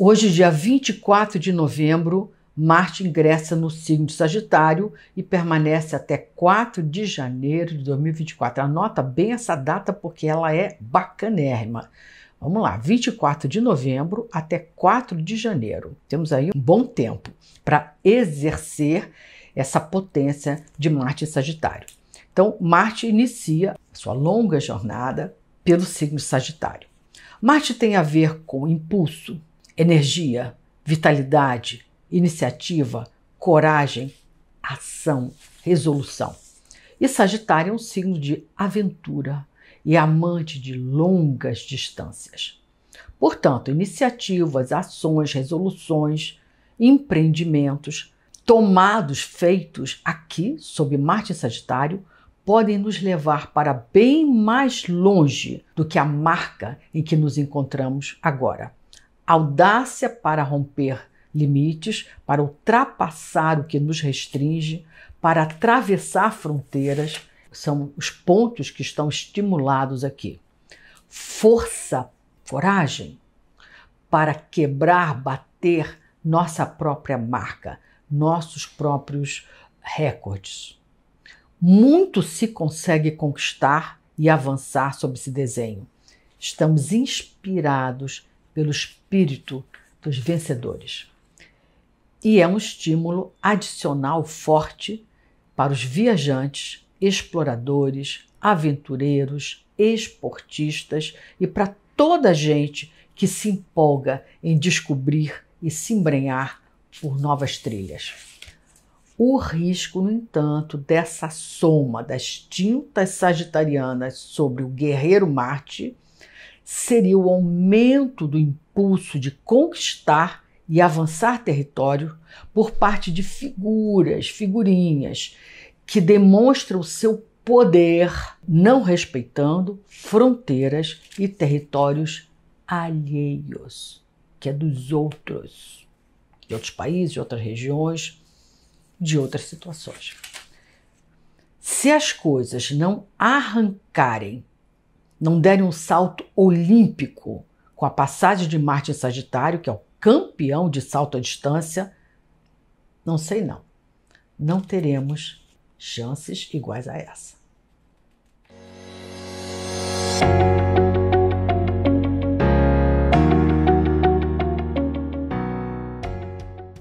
Hoje, dia 24 de novembro, Marte ingressa no signo de Sagitário e permanece até 4 de janeiro de 2024. Anota bem essa data porque ela é bacanérrima. Vamos lá, 24 de novembro até 4 de janeiro. Temos aí um bom tempo para exercer essa potência de Marte e Sagitário. Então, Marte inicia sua longa jornada pelo signo Sagitário. Marte tem a ver com impulso, energia, vitalidade, iniciativa, coragem, ação, resolução. E Sagitário é um signo de aventura e amante de longas distâncias. Portanto, iniciativas, ações, resoluções, empreendimentos tomados, feitos aqui sob Marte e Sagitário, podem nos levar para bem mais longe do que a marca em que nos encontramos agora audácia para romper limites, para ultrapassar o que nos restringe, para atravessar fronteiras, são os pontos que estão estimulados aqui. Força, coragem, para quebrar, bater nossa própria marca, nossos próprios recordes. Muito se consegue conquistar e avançar sob esse desenho. Estamos inspirados pelo espírito dos vencedores. E é um estímulo adicional forte para os viajantes, exploradores, aventureiros, esportistas e para toda a gente que se empolga em descobrir e se embrenhar por novas trilhas. O risco, no entanto, dessa soma das tintas sagitarianas sobre o guerreiro Marte seria o aumento do impulso de conquistar e avançar território por parte de figuras, figurinhas, que demonstram seu poder, não respeitando fronteiras e territórios alheios, que é dos outros, de outros países, de outras regiões, de outras situações. Se as coisas não arrancarem não derem um salto olímpico com a passagem de Marte em Sagitário, que é o campeão de salto à distância, não sei não. Não teremos chances iguais a essa.